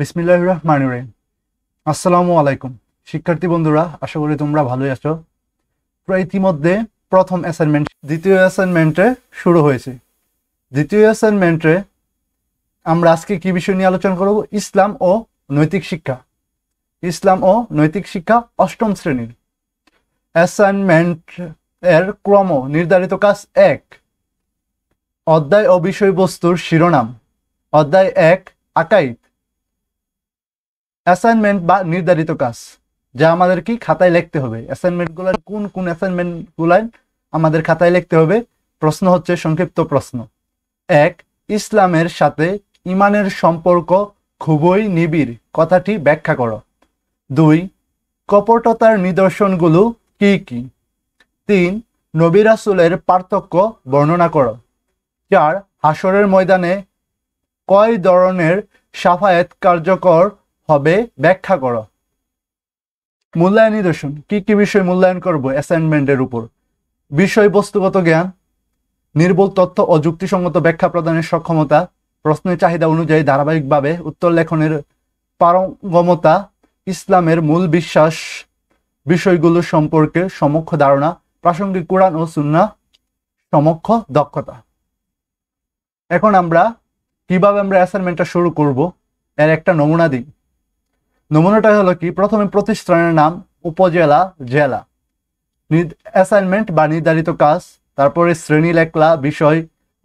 বিসমিল্লাহ রহমান আসসালামু আলাইকুম শিক্ষার্থী বন্ধুরা আশা করি তোমরা ভালোই আছো ইতিমধ্যে প্রথম অ্যাসাইনমেন্ট দ্বিতীয় অ্যাসাইনমেন্টে শুরু হয়েছে দ্বিতীয় অ্যাসাইনমেন্টে আমরা আজকে কি বিষয় নিয়ে আলোচনা করব ইসলাম ও নৈতিক শিক্ষা ইসলাম ও নৈতিক শিক্ষা অষ্টম শ্রেণীর অ্যাসাইনমেন্ট এর ক্রম নির্ধারিত কাজ এক অধ্যায় ও বিষয়বস্তুর শিরোনাম অধ্যায় এক আকাইত অ্যাসাইনমেন্ট বা নির্ধারিত কাজ যা আমাদের কি খাতায় লিখতে হবে অ্যাসাইনমেন্টগুলো কোন কোন অ্যাসাইনমেন্টগুলো আমাদের খাতায় লিখতে হবে প্রশ্ন হচ্ছে সংক্ষিপ্ত প্রশ্ন এক ইসলামের সাথে ইমানের সম্পর্ক খুবই নিবিড় কথাটি ব্যাখ্যা করো দুই কপটতার নিদর্শনগুলো কি কি তিন নবী পার্থক্য বর্ণনা করো চার হাসরের ময়দানে কয় ধরনের সাফায়েত কার্যকর হবে ব্যাখ্যা করো মূল্যায়ন নিদর্শন কি কি বিষয় মূল্যায়ন করব অ্যাসাইনমেন্টের উপর বিষয়বস্তুগত জ্ঞান নির্বল তথ্য ও যুক্তিসঙ্গত ব্যাখ্যা প্রদানের সক্ষমতা প্রশ্নের চাহিদা অনুযায়ী ধারাবাহিকভাবে উত্তর লেখনের পারঙ্গমতা ইসলামের মূল বিশ্বাস বিষয়গুলো সম্পর্কে সমক্ষ ধারণা প্রাসঙ্গিক কোরআন ও সুন্না সমক্ষ দক্ষতা এখন আমরা কিভাবে আমরা অ্যাসাইনমেন্টটা শুরু করব এর একটা নমুনা দিই নমুনাটা হলো কি প্রথমে প্রতিষ্ঠানের নাম উপজেলা জেলা অ্যাসাইনমেন্ট বা নির্ধারিত কাজ তারপরে শ্রেণী লেখলা বিষয়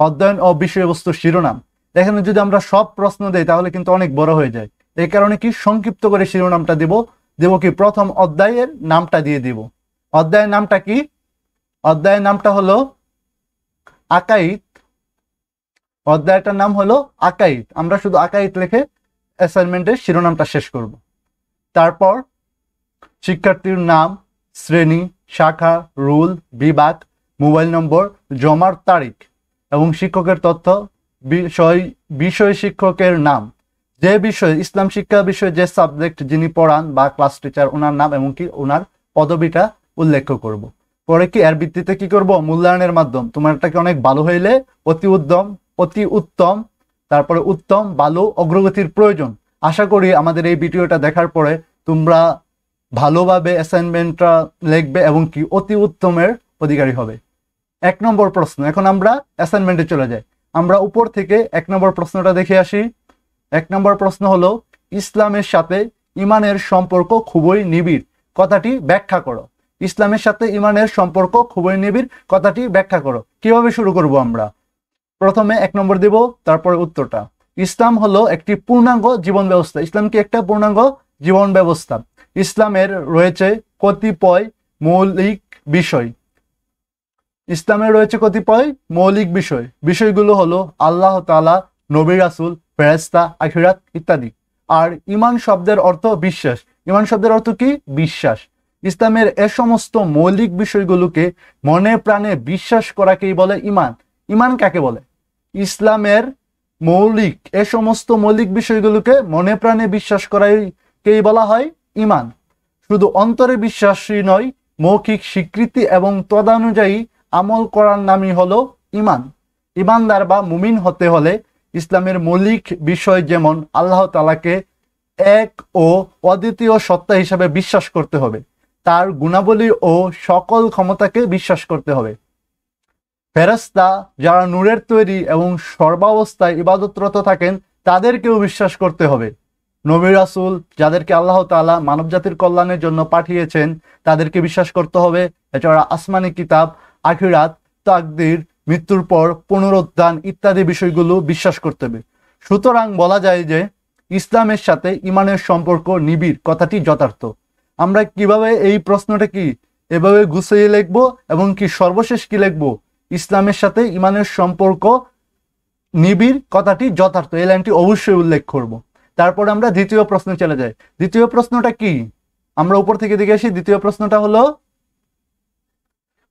অধ্যয়ন ও বিষয়বস্তু শিরোনাম এখানে যদি আমরা সব প্রশ্ন দেই তাহলে কিন্তু অনেক বড় হয়ে যায় এই কারণে কি সংক্ষিপ্ত করে শিরোনামটা দেব দেব কি প্রথম অধ্যায়ের নামটা দিয়ে দিব অধ্যায়ের নামটা কি অধ্যায়ের নামটা হলো আকাইত অধ্যায়টার নাম হলো আকাইত আমরা শুধু আকাইত লিখে অ্যাসাইনমেন্টের শিরোনামটা শেষ করবো তারপর শিক্ষার্থীর নাম শ্রেণী শাখা রুল বিভাগ মোবাইল নম্বর জমার তারিখ এবং শিক্ষকের তথ্য বিষয় বিষয় শিক্ষকের নাম যে বিষয়ে ইসলাম শিক্ষা বিষয়ে যে সাবজেক্ট যিনি পড়ান বা ক্লাস টিচার ওনার নাম এমনকি ওনার পদবিটা উল্লেখ করব। পরে কি এর ভিত্তিতে কি করব মূল্যায়নের মাধ্যম তোমার এটাকে অনেক ভালো হইলে অতি উদ্যম অতি উত্তম তারপরে উত্তম ভালো অগ্রগতির প্রয়োজন আশা করি আমাদের এই ভিডিওটা দেখার পরে তোমরা ভালোভাবে অ্যাসাইনমেন্টটা লিখবে এবং কি অতি উত্তমের অধিকারী হবে এক নম্বর প্রশ্ন এখন আমরা অ্যাসাইনমেন্টে চলে যাই আমরা উপর থেকে এক নম্বর প্রশ্নটা দেখে আসি এক নম্বর প্রশ্ন হলো ইসলামের সাথে ইমানের সম্পর্ক খুবই নিবিড় কথাটি ব্যাখ্যা করো ইসলামের সাথে ইমানের সম্পর্ক খুবই নিবিড় কথাটি ব্যাখ্যা করো কিভাবে শুরু করব আমরা প্রথমে এক নম্বর দেব তারপরে উত্তরটা ইসলাম হলো একটি পূর্ণাঙ্গ জীবন ব্যবস্থা ইসলাম কি একটা পূর্ণাঙ্গ জীবন ব্যবস্থা ইসলামের রয়েছে কতিপয় মৌলিক বিষয় ইসলামের রয়েছে কতিপয় মৌলিক বিষয় বিষয়গুলো হলো আল্লাহ তালা নবী রাসুল ফেরেস্তা আখিরাত ইত্যাদি আর ইমান শব্দের অর্থ বিশ্বাস ইমান শব্দের অর্থ কি বিশ্বাস ইসলামের এ সমস্ত মৌলিক বিষয়গুলোকে মনে প্রাণে বিশ্বাস করাকেই বলে ইমান ইমান কাকে বলে ইসলামের মৌলিক এ সমস্ত মৌলিক বিষয়গুলোকে মনে প্রাণে বিশ্বাস করাই কেই বলা হয় ইমান শুধু অন্তরে বিশ্বাসই নয় মৌখিক স্বীকৃতি এবং তদানুযায়ী আমল করার নামই হলো ইমান ইমানদার বা মুমিন হতে হলে ইসলামের মৌলিক বিষয় যেমন আল্লাহ তালাকে এক ও অদ্বিতীয় সত্তা হিসাবে বিশ্বাস করতে হবে তার গুণাবলী ও সকল ক্ষমতাকে বিশ্বাস করতে হবে ফেরাস্তা যারা নূরের তৈরি এবং সর্বাবস্থায় ইবাদতরত থাকেন তাদেরকেও বিশ্বাস করতে হবে নবী রাসুল যাদেরকে আল্লাহ তালা মানবজাতির কল্যাণের জন্য পাঠিয়েছেন তাদেরকে বিশ্বাস করতে হবে এছাড়া আসমানি কিতাব আখিরাত তাকদির মৃত্যুর পর পুনরুদ্ধান ইত্যাদি বিষয়গুলো বিশ্বাস করতে হবে সুতরাং বলা যায় যে ইসলামের সাথে ইমানের সম্পর্ক নিবিড় কথাটি যথার্থ আমরা কিভাবে এই প্রশ্নটা কি এভাবে গুছিয়ে লিখব এবং কি সর্বশেষ কি লিখব ইসলামের সাথে ইমানের সম্পর্ক নিবিড় কথাটি যথার্থ এই লাইনটি অবশ্যই উল্লেখ করবো তারপর আমরা দ্বিতীয় প্রশ্ন চলে যাই দ্বিতীয় প্রশ্নটা কি আমরা উপর থেকে দেখে আসি দ্বিতীয় প্রশ্নটা হলো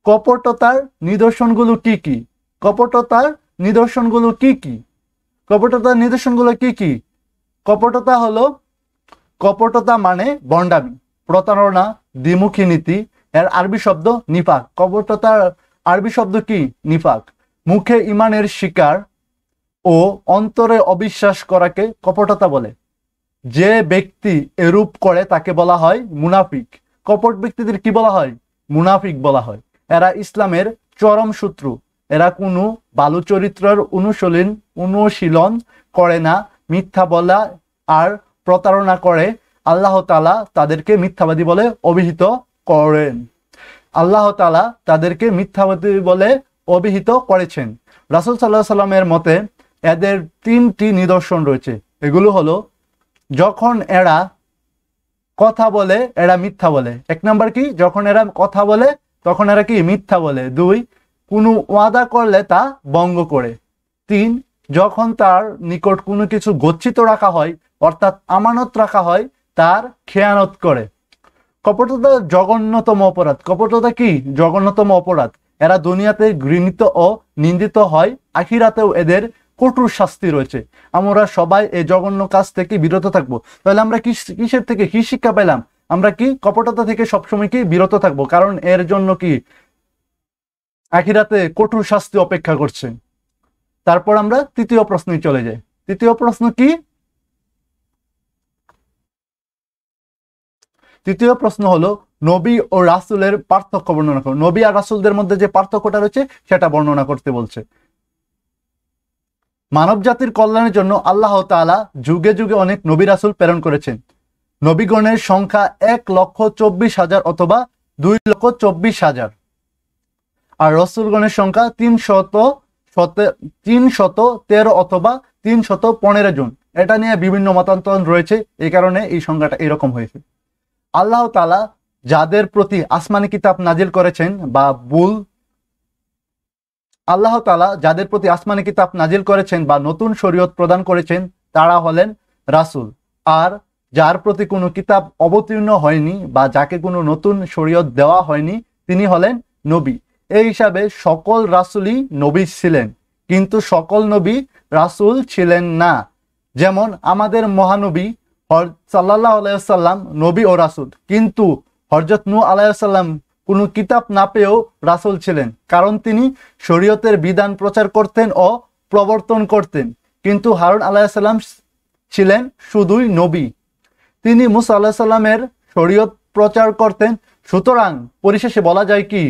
কপটতার নিদর্শনগুলো কি কি কপটতার নিদর্শনগুলো কি কি কপটতার নিদর্শনগুলো কি কি কপটতা হলো কপটতা মানে বন্ডামি প্রতারণা দ্বিমুখী নীতি এর আরবি শব্দ নিফাক কপটতার আরবি শব্দ কি নিফাক মুখে ইমানের শিকার ও অন্তরে অবিশ্বাস করাকে কপটতা বলে যে ব্যক্তি এরূপ করে তাকে বলা হয় মুনাফিক কপট ব্যক্তিদের কি বলা হয় মুনাফিক বলা হয় এরা ইসলামের চরম শত্রু এরা কোনো বালু চরিত্রের অনুশীলন অনুশীলন করে না মিথ্যা বলা আর প্রতারণা করে আল্লাহ তালা তাদেরকে মিথ্যাবাদী বলে অভিহিত করেন আল্লাহ তালা তাদেরকে মিথ্যাবাদী বলে অভিহিত করেছেন রাসুল সাল্লাহ সাল্লামের মতে এদের তিনটি নিদর্শন রয়েছে এগুলো হলো যখন এরা কথা বলে এরা মিথ্যা বলে এক নাম্বার কি যখন এরা কথা বলে তখন এরা কি মিথ্যা বলে দুই কোনো ওয়াদা করলে তা বঙ্গ করে তিন যখন তার নিকট কোনো কিছু গচ্ছিত রাখা হয় অর্থাৎ আমানত রাখা হয় তার খেয়ানত করে কপটতা জঘন্যতম অপরাধ কপটতা কি জঘন্যতম অপরাধ এরা দুনিয়াতে ঘৃণিত ও নিন্দিত হয় আখিরাতেও এদের কঠোর শাস্তি রয়েছে আমরা সবাই এই জঘন্য কাজ থেকে বিরত থাকব তাহলে আমরা কিসের থেকে কি শিক্ষা পেলাম আমরা কি কপটতা থেকে সবসময় কি বিরত থাকব কারণ এর জন্য কি আখিরাতে কঠোর শাস্তি অপেক্ষা করছে তারপর আমরা তৃতীয় প্রশ্নে চলে যাই তৃতীয় প্রশ্ন কি তৃতীয় প্রশ্ন হলো নবী ও রাসুলের পার্থক্য বর্ণনা করো নবী আর রাসুলদের মধ্যে যে পার্থক্যটা রয়েছে সেটা বর্ণনা করতে বলছে মানব জাতির কল্যাণের জন্য আল্লাহ তালা যুগে যুগে অনেক নবী রাসুল প্রেরণ করেছেন নবীগণের সংখ্যা এক লক্ষ চব্বিশ হাজার অথবা দুই লক্ষ চব্বিশ হাজার আর রসুলগণের সংখ্যা তিন শত তিন শত তেরো অথবা তিন শত পনেরো জন এটা নিয়ে বিভিন্ন মতান্তরণ রয়েছে এই কারণে এই সংখ্যাটা এরকম হয়েছে আল্লাহ তালা যাদের প্রতি আসমানি কিতাব নাজিল করেছেন বা বুল আল্লাহ তালা যাদের প্রতি আসমানি কিতাব নাজিল করেছেন বা নতুন শরীয়ত প্রদান করেছেন তারা হলেন রাসুল আর যার প্রতি কোনো কিতাব অবতীর্ণ হয়নি বা যাকে কোনো নতুন শরীয়ত দেওয়া হয়নি তিনি হলেন নবী এই হিসাবে সকল রাসুলই নবী ছিলেন কিন্তু সকল নবী রাসুল ছিলেন না যেমন আমাদের মহানবী হর সাল্লাহ আলাইসাল্লাম নবী ও রাসুল কিন্তু হরজত নু আলাইসাল্লাম কোনো কিতাব না পেয়েও রাসুল ছিলেন কারণ তিনি শরীয়তের বিধান প্রচার করতেন ও প্রবর্তন করতেন কিন্তু হারুন সাল্লাম ছিলেন শুধুই নবী তিনি মুসা আল্লাহ সাল্লামের শরীয়ত প্রচার করতেন সুতরাং পরিশেষে বলা যায় কি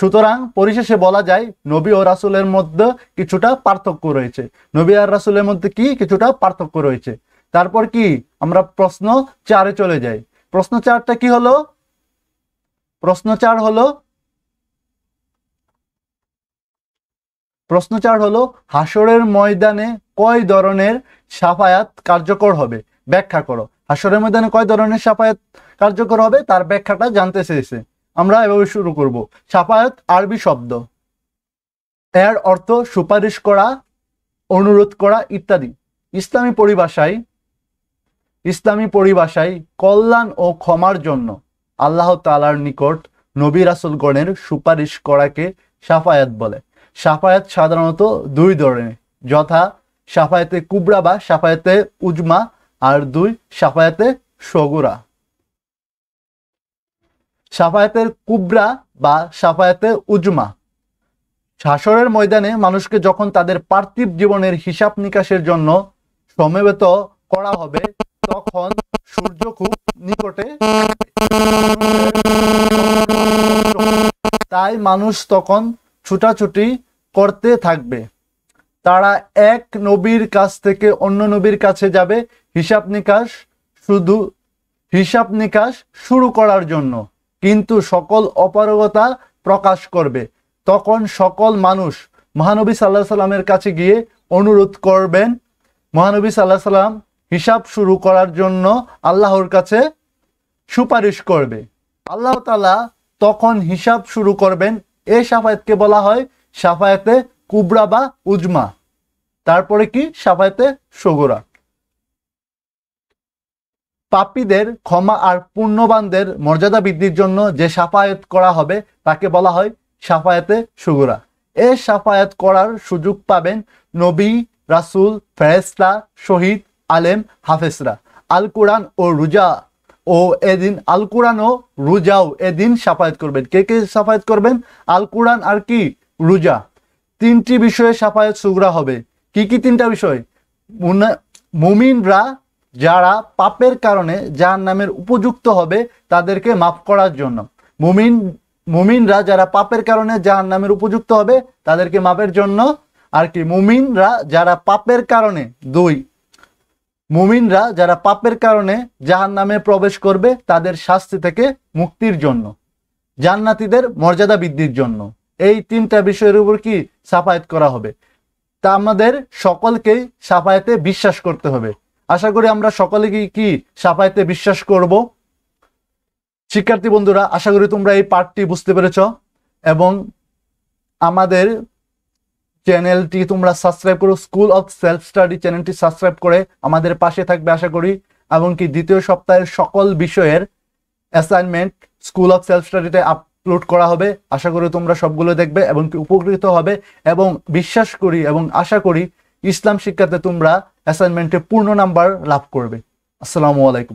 সুতরাং পরিশেষে বলা যায় নবী ও রাসুলের মধ্যে কিছুটা পার্থক্য রয়েছে নবী আর রাসুলের মধ্যে কি কিছুটা পার্থক্য রয়েছে তারপর কি আমরা প্রশ্ন চারে চলে যাই প্রশ্ন চারটা কি হলো প্রশ্ন চার হলো প্রশ্ন চার হলো হাসরের ময়দানে কয় ধরনের সাফায়াত কার্যকর হবে ব্যাখ্যা করো হাসরের ময়দানে কয় ধরনের সাফায়াত কার্যকর হবে তার ব্যাখ্যাটা জানতে চেয়েছে আমরা এভাবে শুরু করব সাফায়াত আরবি শব্দ এর অর্থ সুপারিশ করা অনুরোধ করা ইত্যাদি ইসলামী পরিভাষায় ইসলামী পরিভাষায় কল্যাণ ও ক্ষমার জন্য আল্লাহ তালার নিকট নবী রাসুলগণের সুপারিশ করাকে সাফায়াত বলে সাফায়াত সাধারণত দুই ধরনের যথা সাফায়াতে কুবরা বা সাফায়াতে উজমা আর দুই সাফায়াতে সগুরা সাফায়াতের কুবরা বা সাফায়াতে উজমা শাসরের ময়দানে মানুষকে যখন তাদের পার্থিব জীবনের হিসাব নিকাশের জন্য সমবেত করা হবে তখন সূর্য খুব নিকটে তাই মানুষ তখন ছুটাছুটি করতে থাকবে তারা এক নবীর কাছ থেকে অন্য নবীর কাছে যাবে হিসাব নিকাশ শুধু হিসাব নিকাশ শুরু করার জন্য কিন্তু সকল অপারগতা প্রকাশ করবে তখন সকল মানুষ মহানবী সাল্লাহ সাল্লামের কাছে গিয়ে অনুরোধ করবেন মহানবী সাল্লাহ সাল্লাম হিসাব শুরু করার জন্য আল্লাহর কাছে সুপারিশ করবে আল্লাহ তালা তখন হিসাব শুরু করবেন এ সাফায়তকে বলা হয় সাফায়তে কুবরা বা উজমা তারপরে কি সাফায়তে সগোরা পাপীদের ক্ষমা আর পূর্ণবানদের মর্যাদা বৃদ্ধির জন্য যে সাফায়ত করা হবে তাকে বলা হয় সাফায়তে সুগুরা এ সাফায়াত করার সুযোগ পাবেন নবী রাসুল ফেরেস্তা শহীদ আলেম হাফেজরা আল কোরআন ও রোজা ও এদিন আল কোরআন ও রোজাও এদিন সাফায়াত করবেন কে কে সাফায়াত করবেন আল কোরআন আর কি রোজা তিনটি বিষয়ে সাফায়াত সুগরা হবে কি কি তিনটা বিষয় মুমিনরা যারা পাপের কারণে যার নামের উপযুক্ত হবে তাদেরকে মাফ করার জন্য মুমিন মুমিনরা যারা পাপের কারণে যার নামের উপযুক্ত হবে তাদেরকে মাপের জন্য আর কি মুমিনরা যারা পাপের কারণে দুই মুমিনরা যারা পাপের কারণে জাহান নামে প্রবেশ করবে তাদের শাস্তি থেকে মুক্তির জন্য জান্নাতিদের মর্যাদা বৃদ্ধির জন্য এই তিনটা বিষয়ের উপর কি সাফায়ত করা হবে তা আমাদের সকলকেই সাফায়তে বিশ্বাস করতে হবে আশা করি আমরা সকলে কি কি সাফায়াতে বিশ্বাস করব শিক্ষার্থী বন্ধুরা আশা করি তোমরা এই পাঠটি বুঝতে পেরেছ এবং আমাদের চ্যানেলটি তোমরা সাবস্ক্রাইব করো স্কুল অফ সেলফ স্টাডি চ্যানেলটি সাবস্ক্রাইব করে আমাদের পাশে থাকবে আশা করি এমনকি দ্বিতীয় সপ্তাহের সকল বিষয়ের অ্যাসাইনমেন্ট স্কুল অফ সেলফ স্টাডিতে আপলোড করা হবে আশা করি তোমরা সবগুলো দেখবে এবং উপকৃত হবে এবং বিশ্বাস করি এবং আশা করি ইসলাম শিক্ষাতে তোমরা অ্যাসাইনমেন্টে পূর্ণ নাম্বার লাভ করবে আসসালামু আলাইকুম